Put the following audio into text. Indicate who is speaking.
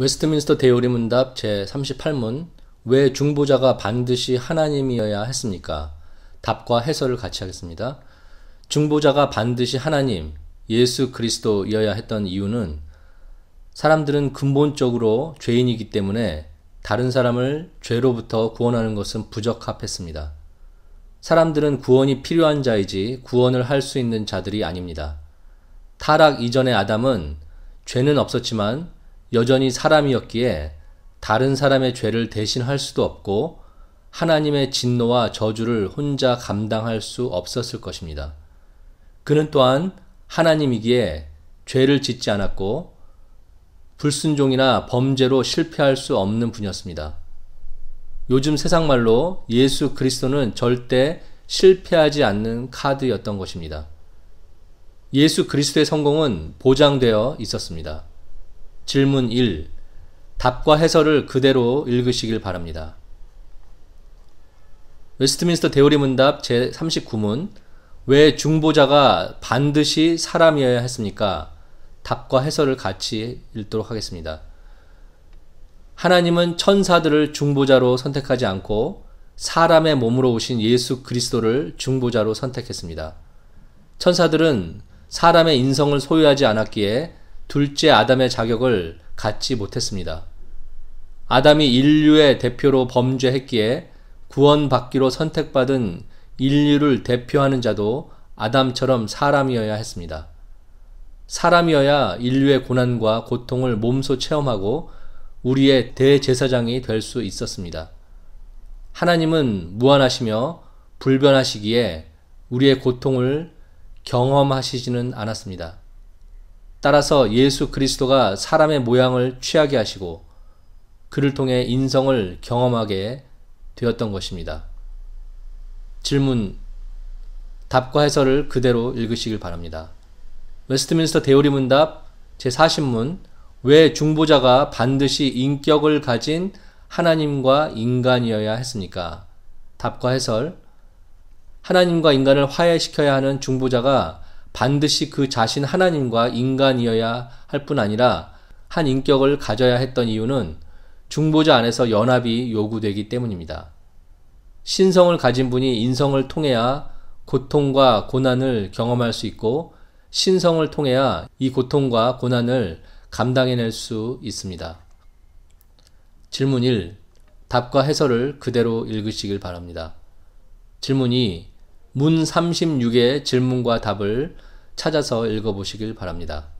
Speaker 1: 웨스트민스터 대요리 문답 제38문 왜 중보자가 반드시 하나님이어야 했습니까? 답과 해설을 같이 하겠습니다. 중보자가 반드시 하나님, 예수 그리스도이어야 했던 이유는 사람들은 근본적으로 죄인이기 때문에 다른 사람을 죄로부터 구원하는 것은 부적합했습니다. 사람들은 구원이 필요한 자이지 구원을 할 수 있는 자들이 아닙니다. 타락 이전의 아담은 죄는 없었지만 여전히 사람이었기에 다른 사람의 죄를 대신할 수도 없고 하나님의 진노와 저주를 혼자 감당할 수 없었을 것입니다. 그는 또한 하나님이기에 죄를 짓지 않았고 불순종이나 범죄로 실패할 수 없는 분이었습니다. 요즘 세상 말로 예수 그리스도는 절대 실패하지 않는 카드였던 것입니다. 예수 그리스도의 성공은 보장되어 있었습니다. 질문 1. 답과 해설을 그대로 읽으시길 바랍니다. 웨스트민스터 대오리 문답 제39문 왜 중보자가 반드시 사람이어야 했습니까? 답과 해설을 같이 읽도록 하겠습니다. 하나님은 천사들을 중보자로 선택하지 않고 사람의 몸으로 오신 예수 그리스도를 중보자로 선택했습니다. 천사들은 사람의 인성을 소유하지 않았기에 둘째 아담의 자격을 갖지 못했습니다. 아담이 인류의 대표로 범죄했기에 구원받기로 선택받은 인류를 대표하는 자도 아담처럼 사람이어야 했습니다. 사람이어야 인류의 고난과 고통을 몸소 체험하고 우리의 대제사장이 될 수 있었습니다. 하나님은 무한하시며 불변하시기에 우리의 고통을 경험하시지는 않았습니다. 따라서 예수 그리스도가 사람의 모양을 취하게 하시고 그를 통해 인성을 경험하게 되었던 것입니다. 질문 답과 해설을 그대로 읽으시길 바랍니다. 웨스트민스터 대오리 문답 제40문 왜 중보자가 반드시 인격을 가진 하나님과 인간이어야 했습니까? 답과 해설 하나님과 인간을 화해시켜야 하는 중보자가 반드시 그 자신 하나님과 인간이어야 할 뿐 아니라 한 인격을 가져야 했던 이유는 중보자 안에서 연합이 요구되기 때문입니다. 신성을 가진 분이 인성을 통해야 고통과 고난을 경험할 수 있고 신성을 통해야 이 고통과 고난을 감당해낼 수 있습니다. 질문 1. 답과 해설을 그대로 읽으시길 바랍니다. 질문 2. 문 36의 질문과 답을 찾아서 읽어보시길 바랍니다.